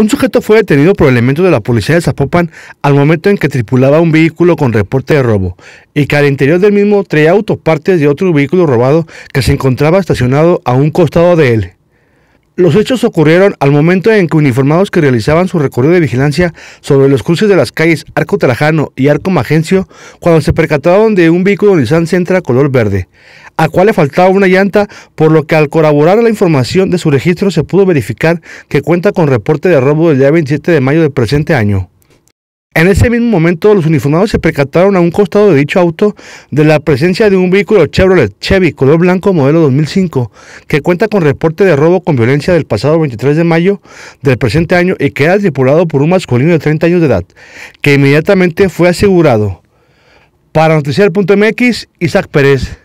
Un sujeto fue detenido por elementos de la policía de Zapopan al momento en que tripulaba un vehículo con reporte de robo y que al interior del mismo traía autopartes de otro vehículo robado que se encontraba estacionado a un costado de él. Los hechos ocurrieron al momento en que uniformados que realizaban su recorrido de vigilancia sobre los cruces de las calles Arco Trajano y Arco Magencio, cuando se percataron de un vehículo Nissan Sentra color verde, a cual le faltaba una llanta, por lo que al corroborar la información de su registro se pudo verificar que cuenta con reporte de robo del día 27 de mayo del presente año. En ese mismo momento, los uniformados se percataron a un costado de dicho auto de la presencia de un vehículo Chevrolet Chevy color blanco modelo 2005, que cuenta con reporte de robo con violencia del pasado 23 de mayo del presente año y que era tripulado por un masculino de 30 años de edad, que inmediatamente fue asegurado. Para MX, Isaac Pérez.